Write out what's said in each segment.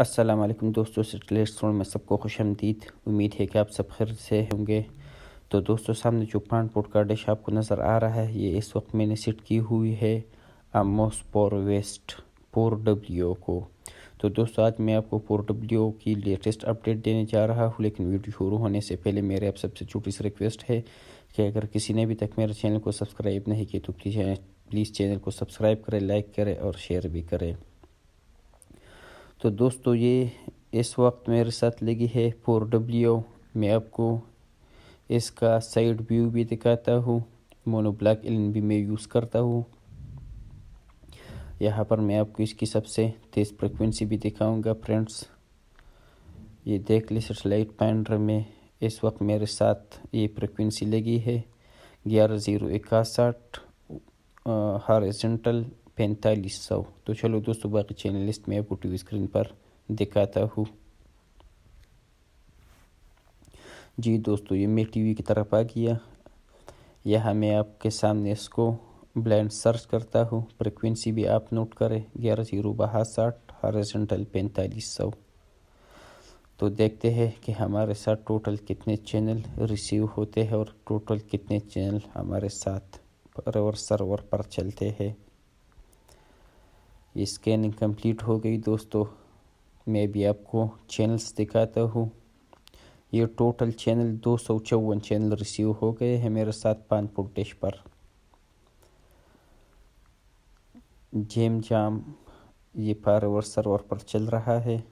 असलम दोस्तों सिटलेट स्टोर में सबको खुश आमदीद उम्मीद है कि आप सब खैर से होंगे तो दोस्तों सामने जो पानपुट का डिश आपको नज़र आ रहा है ये इस वक्त मैंने सेट की हुई है आमोस पोर वेस्ट पोर डब्ल्यू को तो दोस्तों आज मैं आपको पोर डब्ल्यू की लेटेस्ट अपडेट देने जा रहा हूँ लेकिन वीडियो शुरू होने से पहले मेरे आप सबसे छोटी सी रिक्वेस्ट है कि अगर किसी ने अभी तक मेरे चैनल को सब्सक्राइब नहीं किया तो प्लीज़ चैनल को सब्सक्राइब करें लाइक करें और शेयर भी करें तो दोस्तों ये इस वक्त मेरे साथ लगी है फोर डब्ल्यू मैं आपको इसका साइड व्यू भी दिखाता हूँ मोनोब्लैक एल भी मैं यूज़ करता हूँ यहाँ पर मैं आपको इसकी सबसे तेज़ फ्रिक्वेंसी भी दिखाऊंगा फ्रेंड्स ये देख ली सेटेलाइट पैंडर में इस वक्त मेरे साथ ये फ्रिक्वेंसी लगी है ग्यारह ज़ीरो इकसठ हारजेंटल पैंतालीस सौ तो चलो दोस्तों बाकी चैनल लिस्ट में आपको टी स्क्रीन पर दिखाता हूँ जी दोस्तों ये मैं टीवी की तरफ आ गया यहाँ मैं आपके सामने इसको ब्लैंड सर्च करता हूँ फ्रिक्वेंसी भी आप नोट करें ग्यारह जीरो बासठ हॉरिजेंटल पैंतालीस सौ तो देखते हैं कि हमारे साथ टोटल कितने चैनल रिसीव होते हैं और टोटल कितने चैनल हमारे साथ और सर्वर पर चलते हैं ये स्कैनिंग कंप्लीट हो गई दोस्तों मैं भी आपको चैनल्स दिखाता हूँ ये टोटल चैनल दो सौ चौवन चैनल रिसीव हो गए हैं मेरे साथ पान डिश पर जेम जाम ये पावर सर्वर पर चल रहा है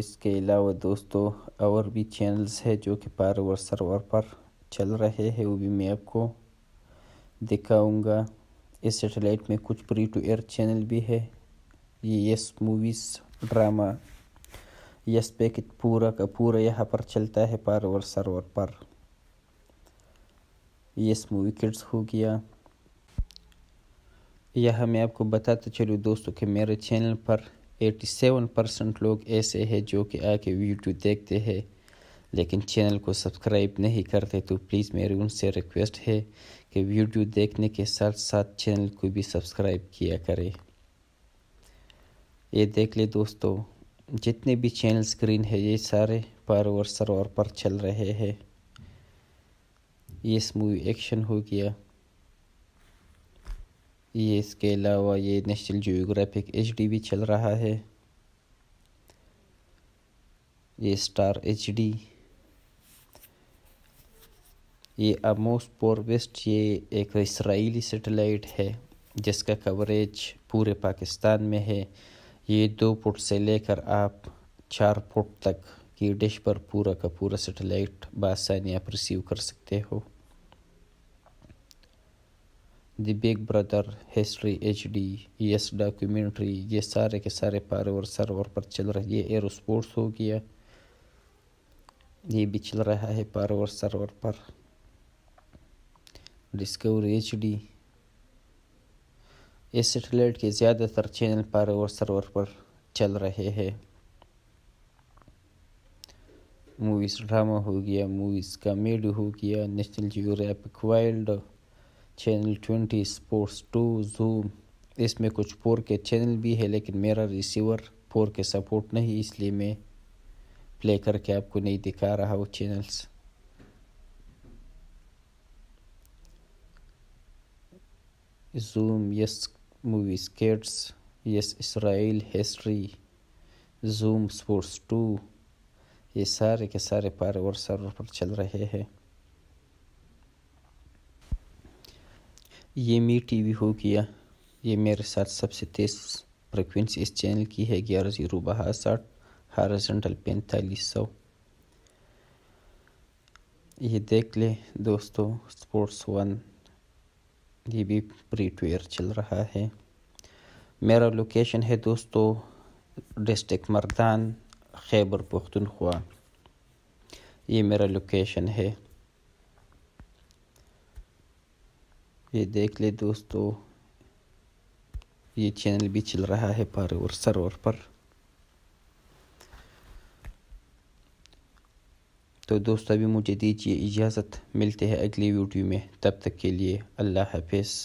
इसके अलावा दोस्तों और भी चैनल्स है जो कि पावर सर्वर पर चल रहे हैं वो भी मैं आपको दिखाऊंगा इस सेटेलाइट में कुछ प्री टू एयर चैनल भी है ये yes movies drama yes packet पूरा का पूरा यहाँ पर चलता है और सर्वर पर यस मूवी किड्स हो गया यह मैं आपको बताता चलूँ दोस्तों कि मेरे चैनल पर 87 परसेंट लोग ऐसे हैं जो कि आके वीडियो देखते हैं लेकिन चैनल को सब्सक्राइब नहीं करते तो प्लीज़ मेरी उनसे रिक्वेस्ट है कि वीडियो देखने के साथ साथ चैनल को भी सब्सक्राइब किया करें ये देख ले दोस्तों जितने भी चैनल स्क्रीन है ये सारे पावर सर्वर पर चल रहे हैं ये मूवी एक्शन हो गया ये इसके अलावा ये नेशनल जियोग्राफिक एच भी चल रहा है ये स्टार एच ये अमोस पोरवेस्ट ये एक इसराइली सेटेलाइट है जिसका कवरेज पूरे पाकिस्तान में है ये दो फुट से लेकर आप चार फुट तक की डिश पर पूरा का पूरा सेटेलाइट बासानी आप रिसीव कर सकते हो the big brother history HD yes यस डॉक्यूमेंट्री ये सारे के सारे पावर सर्वर पर चल रहे ये स्पोर्ट्स हो गया ये भी चल रहा है पावर सर्वर पर डिस्कवर एच डी इस सेटेलाइट के ज़्यादातर चैनल पर और सर्वर पर चल रहे हैं मूवीज़ ड्रामा हो गया मूवीज़ कॉमेडी हो गया National Geographic wild channel twenty sports two Zoom इसमें कुछ फोर के चैनल भी है लेकिन मेरा रिसीवर फोर के सपोर्ट नहीं इसलिए मैं प्ले करके आपको नहीं दिखा रहा वो channels Zoom, yes, movie skits, yes, Israel history, Zoom sports 2, ये सारे के सारे पावर सर्वर पर चल रहे हैं ये मी टीवी हो गया ये मेरे साथ सबसे तेज़ फ्रिक्वेंसी इस चैनल की है ग्यारह जीरो बासठ हारजेंटल पैंतालीस सौ ये देख ले दोस्तों स्पोर्ट्स वन ये भी प्रीटवेयर चल रहा है मेरा लोकेशन है दोस्तों डिस्ट्रिक्ट मर्दान खैबर पख्तनख्वा ये मेरा लोकेशन है ये देख ले दोस्तों ये चैनल भी चल रहा है पर और सर्वर पर तो दोस्तों अभी मुझे दीजिए इजाज़त मिलते हैं अगली वीडियो में तब तक के लिए अल्लाह हाफिज़